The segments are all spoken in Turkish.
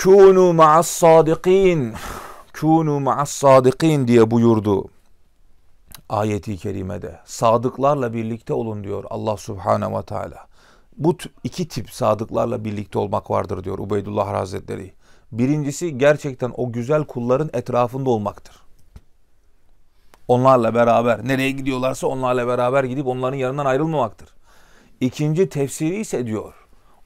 Kûnû ma'as sadikin. Kûnû ma'as sadikin diye buyurdu. Ayeti kerimede. Sadıklarla birlikte olun diyor Allah subhanehu ve teala. Bu iki tip sadıklarla birlikte olmak vardır diyor Ubeydullah Hazretleri. Birincisi gerçekten o güzel kulların etrafında olmaktır. Onlarla beraber nereye gidiyorlarsa onlarla beraber gidip onların yanından ayrılmamaktır. İkinci tefsiri ise diyor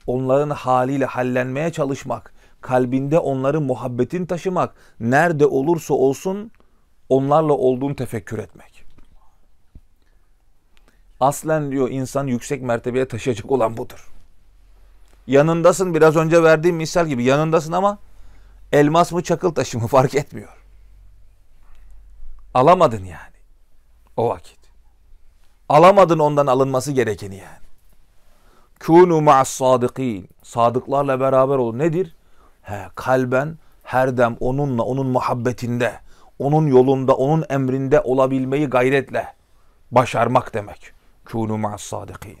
onların haliyle hallenmeye çalışmak kalbinde onları muhabbetin taşımak, nerede olursa olsun onlarla olduğunu tefekkür etmek. Aslen diyor insan yüksek mertebeye taşıyacak olan budur. Yanındasın biraz önce verdiğim misal gibi yanındasın ama elmas mı çakıl taşı mı fark etmiyor. Alamadın yani o vakit. Alamadın ondan alınması gerekeni yani. Kûnû ma'as sadikin. Sadıklarla beraber olun. Nedir? He, kalben her dem onunla, onun muhabbetinde, onun yolunda, onun emrinde olabilmeyi gayretle başarmak demek. Kûnû ma'as-sâdikîn.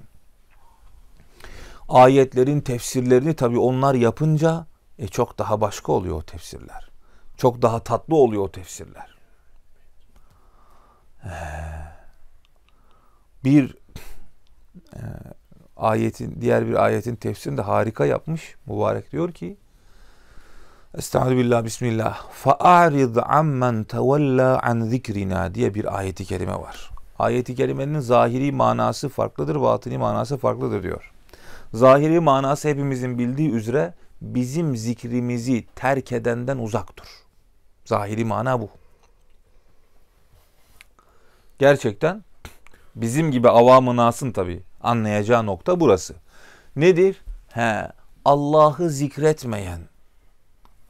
Ayetlerin tefsirlerini tabi onlar yapınca e, çok daha başka oluyor o tefsirler. Çok daha tatlı oluyor o tefsirler. Ee, bir e, ayetin diğer bir ayetin tefsirini de harika yapmış. Mübarek diyor ki Estaizu billah bismillah. Fa'arid ammen tevella an zikrina diye bir ayeti kerime var. Ayeti kerimenin zahiri manası farklıdır, batini manası farklıdır diyor. Zahiri manası hepimizin bildiği üzere bizim zikrimizi terk edenden uzak Zahiri mana bu. Gerçekten bizim gibi avamı nasın tabi anlayacağı nokta burası. Nedir? He, Allah'ı zikretmeyen,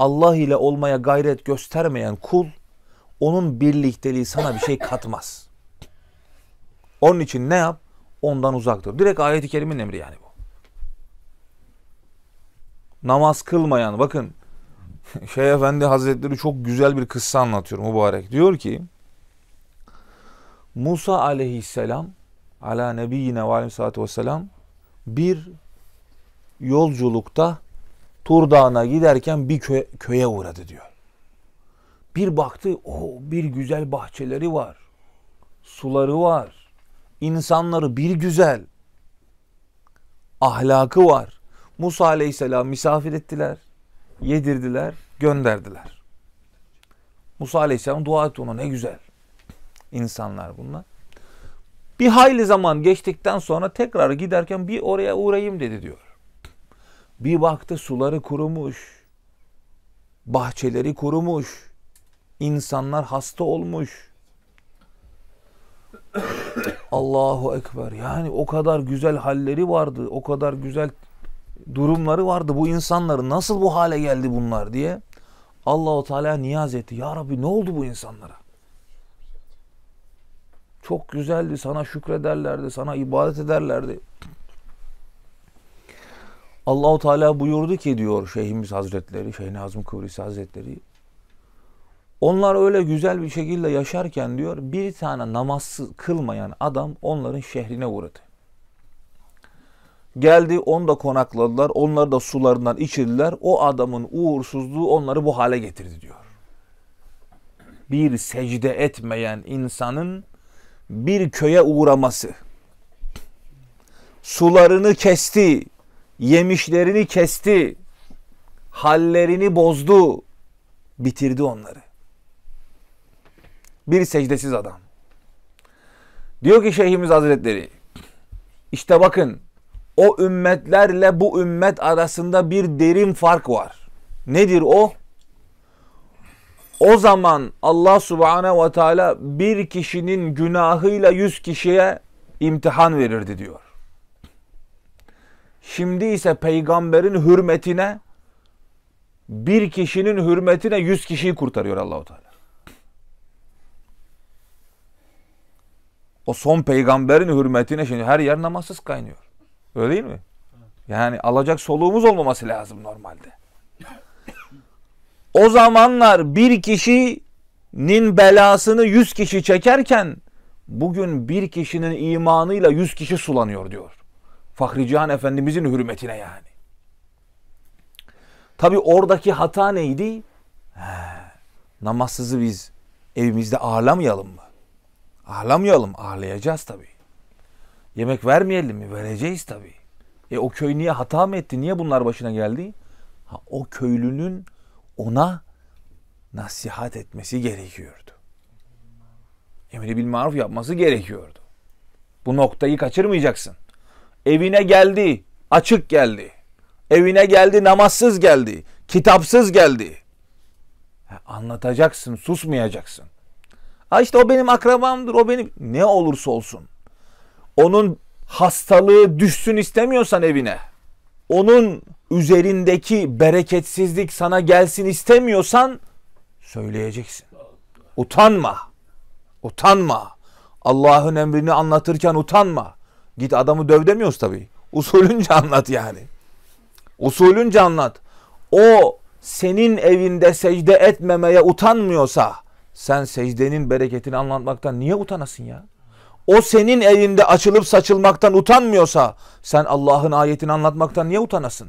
Allah ile olmaya gayret göstermeyen kul onun birlikteliği sana bir şey katmaz. Onun için ne yap? Ondan uzak dur. Direkt ayet-i kerimenin emri yani bu. Namaz kılmayan bakın Şeyh Efendi Hazretleri çok güzel bir kıssa anlatıyor mübarek. Diyor ki Musa aleyhisselam ala nebiyyine ve aleyhissalatu vesselam bir yolculukta Tur Dağı'na giderken bir köye, köye uğradı diyor. Bir baktı o oh, bir güzel bahçeleri var. Suları var. İnsanları bir güzel. Ahlakı var. Musa Aleyhisselam misafir ettiler. Yedirdiler, gönderdiler. Musa Aleyhisselam dua etti ona ne güzel. insanlar bunlar. Bir hayli zaman geçtikten sonra tekrar giderken bir oraya uğrayayım dedi diyor. Bir baktı suları kurumuş. Bahçeleri kurumuş. insanlar hasta olmuş. Allahu Ekber. Yani o kadar güzel halleri vardı. O kadar güzel durumları vardı. Bu insanların nasıl bu hale geldi bunlar diye. Allahu Teala niyaz etti. Ya Rabbi ne oldu bu insanlara? Çok güzeldi. Sana şükrederlerdi. Sana ibadet ederlerdi. Allahu Teala buyurdu ki diyor Şeyhimiz Hazretleri, Şeyh Nazım Kıbrısı Hazretleri. Onlar öyle güzel bir şekilde yaşarken diyor bir tane namazsız kılmayan adam onların şehrine uğradı. Geldi onu da konakladılar. Onları da sularından içirdiler. O adamın uğursuzluğu onları bu hale getirdi diyor. Bir secde etmeyen insanın bir köye uğraması. Sularını kesti, yemişlerini kesti, hallerini bozdu, bitirdi onları. Bir secdesiz adam. Diyor ki Şeyhimiz Hazretleri, işte bakın o ümmetlerle bu ümmet arasında bir derin fark var. Nedir o? O zaman Allah subhanehu ve teala bir kişinin günahıyla yüz kişiye imtihan verirdi diyor. Şimdi ise peygamberin hürmetine bir kişinin hürmetine yüz kişiyi kurtarıyor Allahu Teala. O son peygamberin hürmetine şimdi her yer namazsız kaynıyor. Öyle değil mi? Yani alacak soluğumuz olmaması lazım normalde. O zamanlar bir kişinin belasını yüz kişi çekerken bugün bir kişinin imanıyla yüz kişi sulanıyor diyor. Fahri Cihan Efendimizin hürmetine yani. Tabi oradaki hata neydi? He, namazsızı biz evimizde ağlamayalım mı? Ağlamayalım, ağlayacağız tabi. Yemek vermeyelim mi? Vereceğiz tabi. E o köy niye hata mı etti? Niye bunlar başına geldi? Ha, o köylünün ona nasihat etmesi gerekiyordu. Emri bil maruf yapması gerekiyordu. Bu noktayı kaçırmayacaksın. Evine geldi, açık geldi. Evine geldi, namazsız geldi, kitapsız geldi. Anlatacaksın, susmayacaksın. Ha işte o benim akrabamdır, o benim ne olursa olsun. Onun hastalığı düşsün istemiyorsan evine. Onun üzerindeki bereketsizlik sana gelsin istemiyorsan söyleyeceksin. Utanma. Utanma. Allah'ın emrini anlatırken utanma. Git adamı döv demiyoruz tabii. Usulünce anlat yani. Usulünce anlat. O senin evinde secde etmemeye utanmıyorsa sen secdenin bereketini anlatmaktan niye utanasın ya? O senin evinde açılıp saçılmaktan utanmıyorsa sen Allah'ın ayetini anlatmaktan niye utanasın?